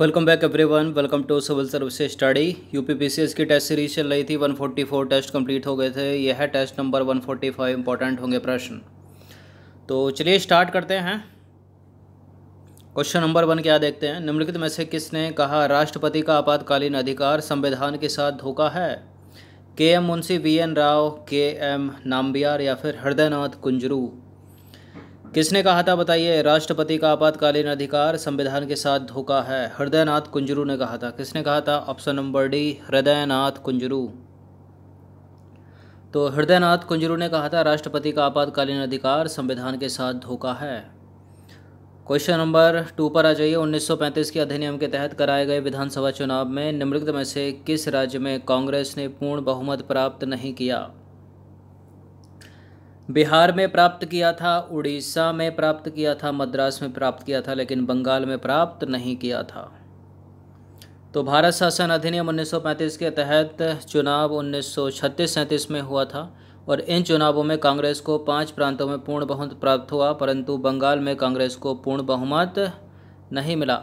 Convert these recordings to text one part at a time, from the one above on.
welcome back everyone welcome to civil service study UPPCS की test series चल रही थी 144 टेस्ट कंप्लीट हो गए थे यह है टेस्ट नंबर 145 इंपॉर्टेंट होंगे प्रश्न तो चलिए स्टार्ट करते हैं क्वेश्चन नंबर वन क्या देखते हैं निम्नलिखित में से किसने कहा राष्ट्रपति का आपातकालीन अधिकार संविधान के साथ धोखा है K M Munshi V N Rao K M Nambiar या फिर हृदयनाथ कुंजरू किसने कहा था बताइए राष्ट्रपति का आपातकालीन अधिकार संविधान के साथ धोखा है हृदयनाथ कुंजरू ने कहा था किसने कहा था option number D Hridaynath Kunzru तो हृदयनाथ कुंजरू ने कहा था राष्ट्रपति का आपातकालीन अधिकार संविधान के साथ धोखा है क्वेश्चन नंबर टू पर आ जाइए 1935 के अधिनियम के तहत कराए गए विधानसभा चुनाव में निम्नलिखित में से किस राज्य में कांग्रेस ने पूर्ण बहुमत प्राप्त नहीं किया बिहार में प्राप्त किया था उड़ीसा में प्राप्त किया था मद्रास में प्राप्त किया था लेकिन बंगाल में प्राप्त नहीं किया था तो भारत शासन अधिनियम 1935 के तहत चुनाव उन्नीस सौ में हुआ था और इन चुनावों में कांग्रेस को पांच प्रांतों में पूर्ण बहुमत प्राप्त हुआ परंतु बंगाल में कांग्रेस को पूर्ण बहुमत नहीं मिला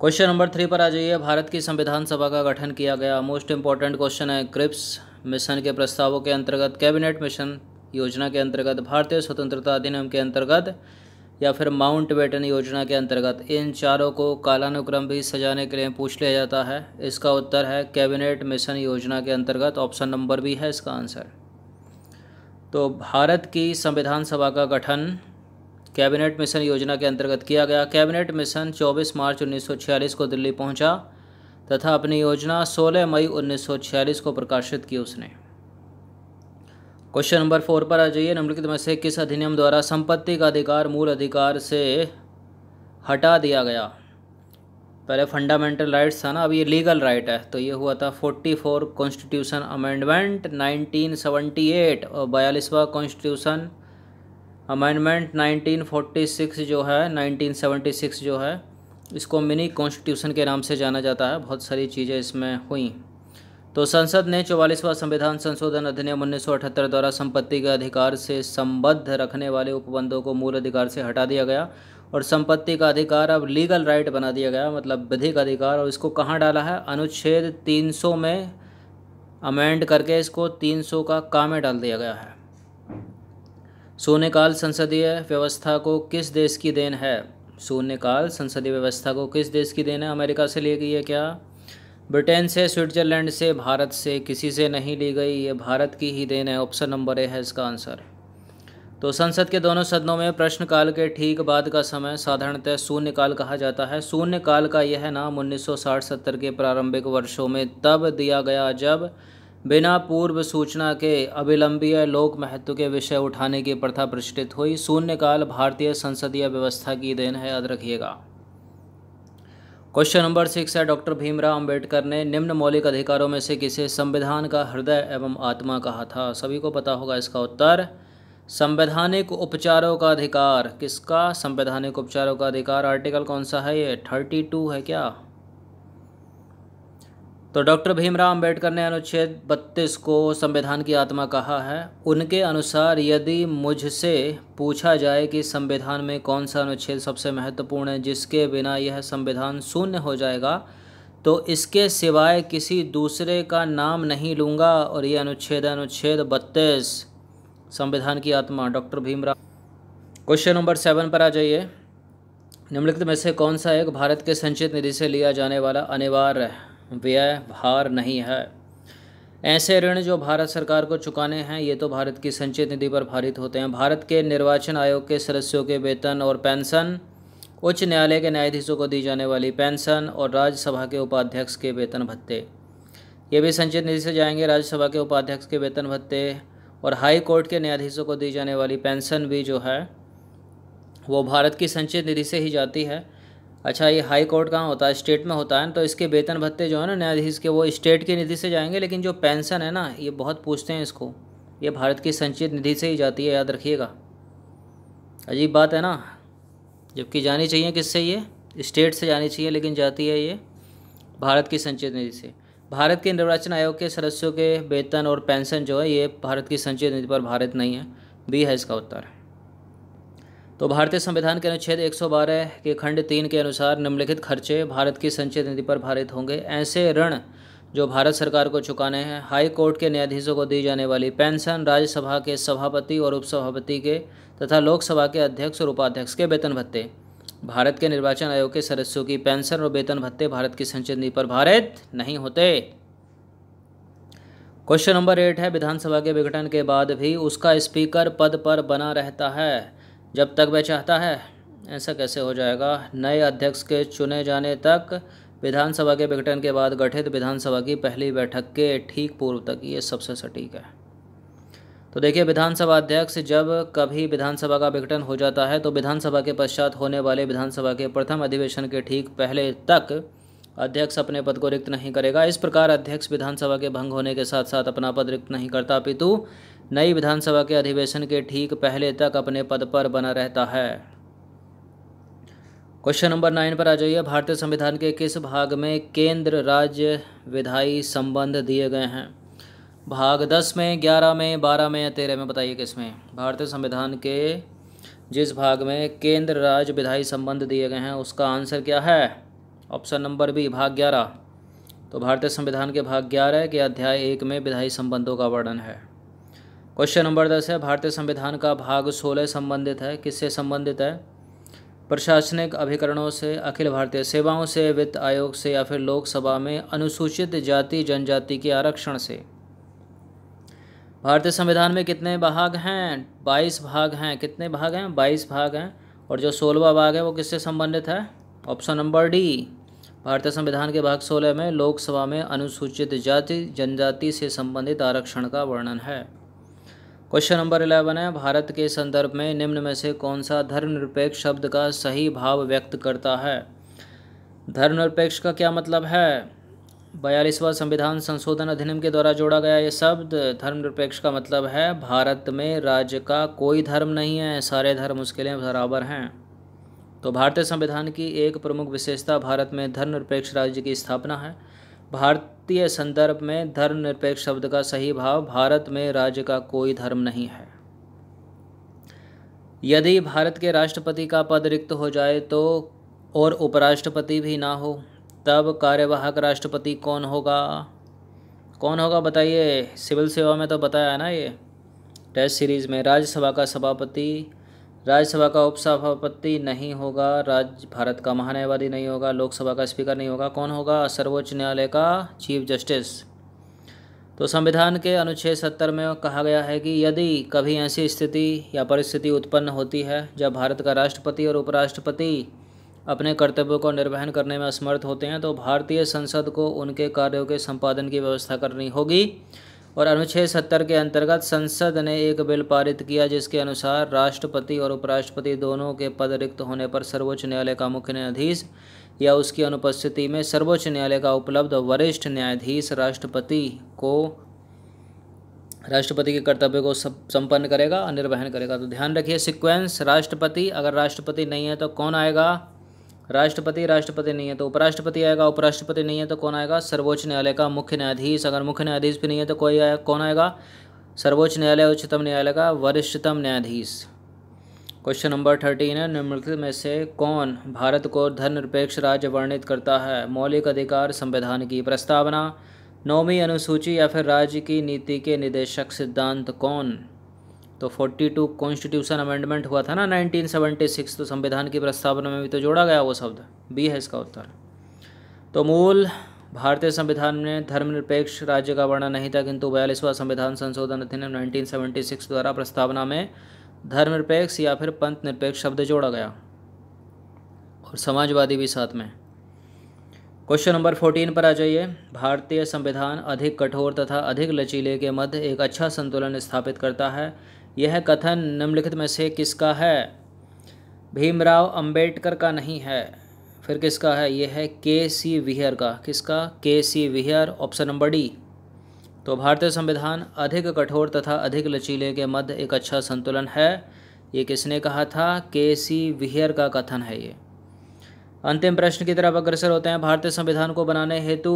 क्वेश्चन नंबर थ्री पर आ जाइए भारत की संविधान सभा का गठन किया गया मोस्ट इंपॉर्टेंट क्वेश्चन है क्रिप्स मिशन के प्रस्तावों के अंतर्गत कैबिनेट मिशन योजना के अंतर्गत भारतीय स्वतंत्रता अधिनियम के अंतर्गत या फिर माउंट बेटन योजना के अंतर्गत इन चारों को कालानुक्रम भी सजाने के लिए पूछ लिया जाता है इसका उत्तर है कैबिनेट मिशन योजना के अंतर्गत ऑप्शन नंबर भी है इसका आंसर तो भारत की संविधान सभा का गठन कैबिनेट मिशन योजना के अंतर्गत किया गया कैबिनेट मिशन 24 मार्च 1946 को दिल्ली पहुंचा तथा अपनी योजना 16 मई 1946 को प्रकाशित की उसने क्वेश्चन नंबर फोर पर आ जाइए निम्नलिखित में से किस अधिनियम द्वारा संपत्ति का अधिकार मूल अधिकार से हटा दिया गया पहले फंडामेंटल राइट्स था ना अब ये लीगल राइट है तो ये हुआ था 44 कॉन्स्टिट्यूशन अमेंडमेंट 1978 और बयालीसवा कॉन्स्टिट्यूशन अमेंडमेंट 1946 जो है 1976 जो है इसको मिनी कॉन्स्टिट्यूशन के नाम से जाना जाता है बहुत सारी चीज़ें इसमें हुई तो संसद ने चौवालीसवां संविधान संशोधन अधिनियम उन्नीस द्वारा संपत्ति के अधिकार से संबद्ध रखने वाले उपबंधों को मूल अधिकार से हटा दिया गया और संपत्ति का अधिकार अब लीगल राइट बना दिया गया मतलब विधिक अधिकार और इसको कहाँ डाला है अनुच्छेद 300 में अमेंड करके इसको 300 का काम में डाल दिया गया है शून्यकाल संसदीय व्यवस्था को किस देश की देन है शून्यकाल संसदीय व्यवस्था को किस देश की देन है अमेरिका से ली गई है क्या ब्रिटेन से स्विट्जरलैंड से भारत से किसी से नहीं ली गई ये भारत की ही देन है ऑप्शन नंबर ए है इसका आंसर तो संसद के दोनों सदनों में प्रश्नकाल के ठीक बाद का समय साधारणतः शून्यकाल कहा जाता है शून्यकाल का यह नाम 1960-70 के प्रारंभिक वर्षों में तब दिया गया जब बिना पूर्व सूचना के अविलंबीय लोक महत्व के विषय उठाने की प्रथा प्रतिष्ठित हुई शून्यकाल भारतीय संसदीय व्यवस्था की देन है याद रखिएगा क्वेश्चन नंबर सिक्स है डॉक्टर भीमराव अंबेडकर ने निम्न मौलिक अधिकारों में से किसे संविधान का हृदय एवं आत्मा कहा था सभी को पता होगा इसका उत्तर संवैधानिक उपचारों का अधिकार किसका संवैधानिक उपचारों का अधिकार आर्टिकल कौन सा है ये थर्टी टू है क्या तो डॉक्टर भीमराव अंबेडकर ने अनुच्छेद 32 को संविधान की आत्मा कहा है उनके अनुसार यदि मुझसे पूछा जाए कि संविधान में कौन सा अनुच्छेद सबसे महत्वपूर्ण है जिसके बिना यह संविधान शून्य हो जाएगा तो इसके सिवाय किसी दूसरे का नाम नहीं लूँगा और ये अनुच्छेद अनुच्छेद बत्तीस संविधान की आत्मा doctor Bhimrao question number seven पर आ जाइए निम्नलिखित में से कौन सा एक भारत के संचित निधि से लिया जाने वाला अनिवार्य है व्यय भार नहीं है ऐसे ऋण जो भारत सरकार को चुकाने हैं ये तो भारत की संचित निधि पर भारित होते हैं भारत के निर्वाचन आयोग के सदस्यों के वेतन और पेंशन उच्च न्यायालय के न्यायाधीशों को दी जाने वाली पेंशन और राज्यसभा के उपाध्यक्ष के वेतन भत्ते ये भी संचित निधि से जाएंगे राज्यसभा के उपाध्यक्ष के वेतन भत्ते और हाई कोर्ट के न्यायाधीशों को दी जाने वाली पेंशन भी जो है वो भारत की संचित निधि से ही जाती है अच्छा ये हाई कोर्ट कहाँ होता है स्टेट में होता है तो इसके वेतन भत्ते जो है ना न्यायाधीश के वो स्टेट की निधि से जाएंगे लेकिन जो पेंशन है ना ये बहुत पूछते हैं इसको ये भारत की संचित निधि से ही जाती है याद रखिएगा अजीब बात है ना जबकि जानी चाहिए किससे ये स्टेट से जानी चाहिए लेकिन जाती है ये भारत की संचित निधि से भारत के निर्वाचन आयोग के सदस्यों के वेतन और पेंशन जो है ये भारत की संचित निधि पर भारत नहीं है बी है इसका उत्तर तो भारतीय संविधान के अनुच्छेद 112 के खंड तीन के अनुसार निम्नलिखित खर्चे भारत की संचित नीति पर भारित होंगे ऐसे ऋण जो भारत सरकार को चुकाने हैं हाई कोर्ट के न्यायाधीशों को दी जाने वाली पेंशन राज्यसभा के सभापति और उपसभापति के तथा लोकसभा के अध्यक्ष और उपाध्यक्ष के वेतन भत्ते भारत के निर्वाचन आयोग के सदस्यों की पेंशन और वेतन भत्ते भारत की संचित नीति पर भारित नहीं होते क्वेश्चन नंबर एट है विधानसभा के विघटन के बाद भी उसका स्पीकर पद पर बना रहता है जब तक वह चाहता है ऐसा कैसे हो जाएगा नए अध्यक्ष के चुने जाने तक विधानसभा के विघटन के बाद गठित विधानसभा की पहली बैठक के ठीक पूर्व तक ये सबसे सटीक है तो देखिए विधानसभा अध्यक्ष जब कभी विधानसभा का विघटन हो जाता है तो विधानसभा के पश्चात होने वाले विधानसभा के प्रथम अधिवेशन के ठीक पहले तक अध्यक्ष अपने पद को रिक्त नहीं करेगा इस प्रकार अध्यक्ष विधानसभा के भंग होने के साथ साथ अपना पद रिक्त नहीं करता अपितु नई विधानसभा के अधिवेशन के ठीक पहले तक अपने पद पर बना रहता है क्वेश्चन नंबर नाइन पर आ जाइए भारतीय संविधान के किस भाग में केंद्र राज्य विधायी संबंध दिए गए हैं भाग दस में ग्यारह में बारह में या तेरह में बताइए किसमें भारतीय संविधान के जिस भाग में केंद्र राज्य विधायी संबंध दिए गए हैं उसका आंसर क्या है ऑप्शन नंबर बी भाग ग्यारह तो भारतीय संविधान के भाग ग्यारह के अध्याय एक में विधायी संबंधों का वर्णन है क्वेश्चन नंबर दस है भारतीय संविधान का भाग सोलह संबंधित है किससे संबंधित है प्रशासनिक अभिकरणों से अखिल भारतीय सेवाओं से वित्त आयोग से या फिर लोकसभा में अनुसूचित जाति जनजाति के आरक्षण से भारतीय संविधान में कितने भाग हैं बाईस भाग हैं कितने भाग हैं बाईस भाग हैं और जो सोलहवा भाग है वो किससे संबंधित है ऑप्शन नंबर डी भारतीय संविधान के भाग सोलह में लोकसभा में अनुसूचित जाति जनजाति से संबंधित आरक्षण का वर्णन है क्वेश्चन नंबर इलेवन है भारत के संदर्भ में निम्न में से कौन सा धर्मनिरपेक्ष शब्द का सही भाव व्यक्त करता है धर्मनिरपेक्ष का क्या मतलब है बयालीसवा संविधान संशोधन अधिनियम के द्वारा जोड़ा गया ये शब्द धर्मनिरपेक्ष का मतलब है भारत में राज्य का कोई धर्म नहीं है सारे धर्म उसके लिए बराबर हैं तो भारतीय संविधान की एक प्रमुख विशेषता भारत में धर्मनिरपेक्ष राज्य की स्थापना है भारत भारतीय संदर्भ में धर्मनिरपेक्ष शब्द का सही भाव भारत में राज्य का कोई धर्म नहीं है यदि भारत के राष्ट्रपति का पद रिक्त हो जाए तो और उपराष्ट्रपति भी ना हो तब कार्यवाहक राष्ट्रपति कौन होगा कौन होगा बताइए सिविल सेवा में तो बताया ना ये टेस्ट सीरीज़ में राज्यसभा का सभापति राज्यसभा का उपसभापति नहीं होगा राज्य भारत का महान्यायवादी नहीं होगा लोकसभा का स्पीकर नहीं होगा कौन होगा सर्वोच्च न्यायालय का चीफ जस्टिस तो संविधान के अनुच्छेद सत्तर में कहा गया है कि यदि कभी ऐसी स्थिति या परिस्थिति उत्पन्न होती है जब भारत का राष्ट्रपति और उपराष्ट्रपति अपने कर्तव्यों को निर्वहन करने में असमर्थ होते हैं तो भारतीय संसद को उनके कार्यों के संपादन की व्यवस्था करनी होगी और अनुच्छेद सत्तर के अंतर्गत संसद ने एक बिल पारित किया जिसके अनुसार राष्ट्रपति और उपराष्ट्रपति दोनों के पद रिक्त होने पर सर्वोच्च न्यायालय का मुख्य न्यायाधीश या उसकी अनुपस्थिति में सर्वोच्च न्यायालय का उपलब्ध वरिष्ठ न्यायाधीश राष्ट्रपति को राष्ट्रपति के कर्तव्य को संपन्न करेगा निर्वहन करेगा तो ध्यान रखिए सिक्वेंस राष्ट्रपति अगर राष्ट्रपति नहीं है तो कौन आएगा राष्ट्रपति राष्ट्रपति नहीं है तो उपराष्ट्रपति आएगा उपराष्ट्रपति नहीं है तो कौन आएगा सर्वोच्च न्यायालय का मुख्य न्यायाधीश अगर मुख्य न्यायाधीश भी नहीं है तो कोई आए, कौन आएगा सर्वोच्च न्यायालय उच्चतम न्यायालय का वरिष्ठतम न्यायाधीश क्वेश्चन नंबर थर्टीन है निम्नलिखित में से कौन भारत को धर्मनिरपेक्ष राज्य वर्णित करता है मौलिक अधिकार संविधान की प्रस्तावना नौवीं अनुसूची या फिर राज्य की नीति के निदेशक सिद्धांत कौन तो 42 कॉन्स्टिट्यूशन अमेंडमेंट हुआ था ना 1976 तो संविधान की प्रस्तावना में भी तो जोड़ा गया वो शब्द बी है इसका उत्तर तो मूल भारतीय संविधान में धर्मनिरपेक्ष राज्य का वर्णन नहीं था किंतु बयालीसवां संविधान संशोधन अधिनियम 1976 द्वारा प्रस्तावना में धर्मनिरपेक्ष या फिर पंथ निरपेक्ष शब्द जोड़ा गया और समाजवादी भी साथ में क्वेश्चन नंबर फोर्टीन पर आ जाइए भारतीय संविधान अधिक कठोर तथा अधिक लचीले के मध्य एक अच्छा संतुलन स्थापित करता है यह कथन निम्नलिखित में से किसका है भीमराव अंबेडकर का नहीं है फिर किसका है यह है के सी विहर का किसका K C Wheare option number D तो भारतीय संविधान अधिक कठोर तथा अधिक लचीले के मध्य एक अच्छा संतुलन है ये किसने कहा था के सी विहर का कथन है ये अंतिम प्रश्न की तरफ अग्रसर होते हैं भारतीय संविधान को बनाने हेतु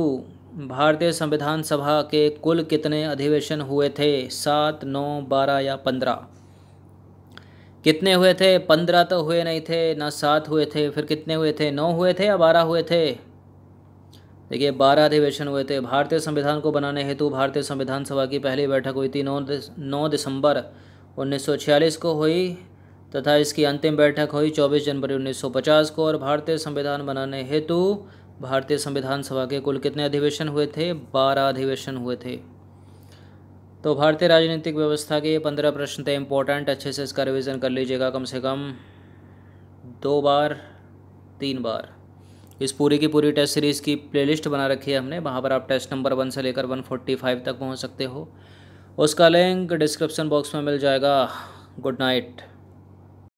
भारतीय संविधान सभा के कुल कितने अधिवेशन हुए थे सात नौ बारह या पंद्रह कितने हुए थे पंद्रह तो हुए नहीं थे ना सात हुए थे फिर कितने हुए थे नौ हुए थे या बारह हुए थे देखिए बारह अधिवेशन हुए थे भारतीय संविधान को बनाने हेतु भारतीय संविधान सभा की पहली बैठक हुई थी नौ नौ दिसंबर उन्नीस को हुई तथा इसकी अंतिम बैठक हुई 24 जनवरी 1950 को और भारतीय संविधान बनाने हेतु भारतीय संविधान सभा के कुल कितने अधिवेशन हुए थे बारह अधिवेशन हुए थे तो भारतीय राजनीतिक व्यवस्था के पंद्रह प्रश्न थे इम्पोर्टेंट अच्छे से इसका रिविज़न कर लीजिएगा कम से कम दो बार तीन बार इस पूरी की पूरी टेस्ट सीरीज़ की प्लेलिस्ट बना रखी है हमने वहाँ पर आप टेस्ट नंबर वन से लेकर वन फोर्टी फाइव तक पहुँच सकते हो उसका लिंक डिस्क्रिप्शन बॉक्स में मिल जाएगा गुड नाइट